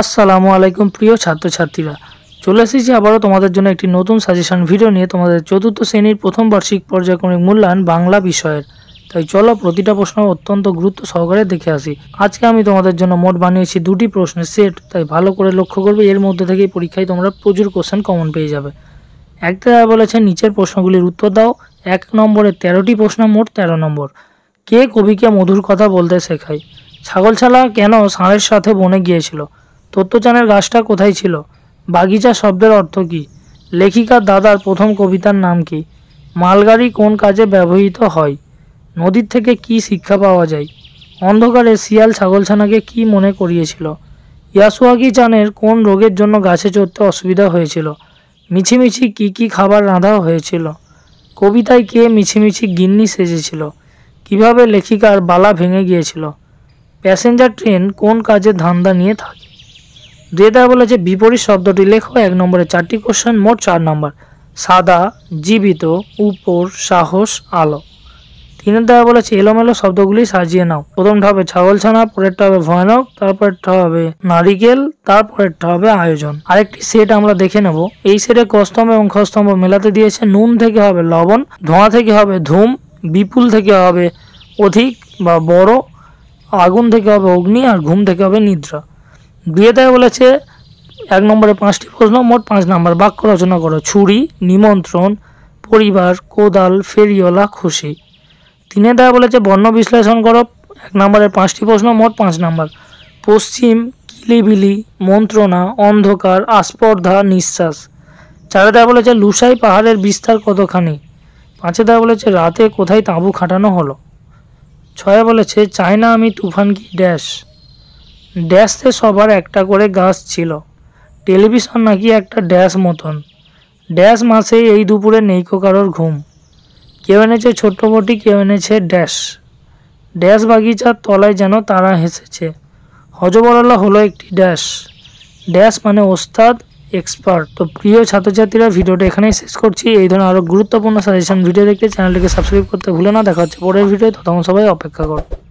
আসসালামু আলাইকুম প্রিয় ছাত্রছাত্রীরা চলে এসেছি আবারও তোমাদের জন্য একটি নতুন সাজেশন ভিডিও নিয়ে তোমাদের চতুর্থ শ্রেণীর প্রথম বার্ষিক পর্যায়ক্রমিক মূল্যায়ন বাংলা বিষয়ের তাই চলো প্রতিটা প্রশ্ন অত্যন্ত গুরুত্ব সহকারে দেখে আসি আজকে আমি তোমাদের জন্য মোট বানিয়েছি দুটি প্রশ্নের সেট তাই ভালো করে লক্ষ্য করবে এর মধ্যে থেকেই পরীক্ষায় তোমরা প্রচুর কোশ্চেন কমন পেয়ে যাবে এক তারা বলেছে নিচের প্রশ্নগুলির উত্তর দাও এক নম্বরে তেরোটি প্রশ্ন মোট তেরো নম্বর কে কবিকে মধুর কথা বলতে শেখায় ছাগলছালা কেন ষাঁড়ের সাথে বনে গিয়েছিল তত্ত্বচানের গাছটা কোথায় ছিল বাগিচা শব্দের অর্থ কী লেখিকার দাদার প্রথম কবিতার নাম কি মালগাড়ি কোন কাজে ব্যবহৃত হয় নদীর থেকে কি শিক্ষা পাওয়া যায় অন্ধকারে শিয়াল ছাগলছানাকে কি মনে করিয়েছিল ইয়াসুয়াকি চানের কোন রোগের জন্য গাছে চড়তে অসুবিধা হয়েছিল মিছিমিছি কি কি খাবার রাঁধা হয়েছিল কবিতায় কে মিছিমিছি গিন্নি সেজেছিল কিভাবে লেখিকার বালা ভেঙে গিয়েছিল প্যাসেঞ্জার ট্রেন কোন কাজে ধান্দা নিয়ে থাকে দিয়ে বলে বলেছে বিপরীত শব্দটি লেখো এক নম্বরে চারটি কোশ্চেন মোট চার নম্বর সাদা জীবিত উপর সাহস আলো তিনের দেওয়া বলেছে এলোমেলো শব্দগুলি সাজিয়ে নাও প্রথমটা হবে ছানা পরেরটা হবে ভয়ানক তারপরেরটা হবে নারিকেল তারপরেরটা হবে আয়োজন আরেকটি সেট আমরা দেখে নেব এই সেটে কস্তম্ভ এবং খস্তম্ভ মেলাতে দিয়েছে নুন থেকে হবে লবণ ধোঁয়া থেকে হবে ধূম বিপুল থেকে হবে অধিক বা বড় আগুন থেকে হবে অগ্নি আর ঘুম থেকে হবে নিদ্রা দুয়েতে বলেছে এক নম্বরে পাঁচটি প্রশ্ন মোট পাঁচ নাম্বার বাক্য রচনা করো ছুরি নিমন্ত্রণ পরিবার কোদাল ফেরিওয়ালা খুশি তিনে দেওয়া বলেছে বর্ণ বিশ্লেষণ করো এক নম্বরের পাঁচটি প্রশ্ন মোট পাঁচ নাম্বার পশ্চিম কিলিবিলি মন্ত্রণা অন্ধকার আস্পর্ধা নিঃশ্বাস চারে দেওয়া বলেছে লুসাই পাহাড়ের বিস্তার কতখানি পাঁচে দেওয়া বলেছে রাতে কোথায় তাঁবু খাটানো হলো ছয়ে বলেছে চায়না আমি তুফান কি ড্যাশ ড্যাশে সবার একটা করে গাছ ছিল টেলিভিশন নাকি একটা ড্যাশ মতন ড্যাশ মাসে এই দুপুরে নেইকো কারোর ঘুম কেউ এনেছে ছোট্ট বটি কেউ এনেছে ড্যাশ ড্যাশ বাগিচার তলায় যেন তারা হেসেছে হজবরলা হলো একটি ড্যাশ ড্যাশ মানে ওস্তাদ এক্সপার্ট তো প্রিয় ছাত্রছাত্রীরা ভিডিওটা এখানেই শেষ করছি এই ধরনের আরও গুরুত্বপূর্ণ সাজেশন ভিডিও দেখতে চ্যানেলটিকে সাবস্ক্রাইব করতে ভুলে না দেখা হচ্ছে পরের ভিডিও তখন সবাই অপেক্ষা করো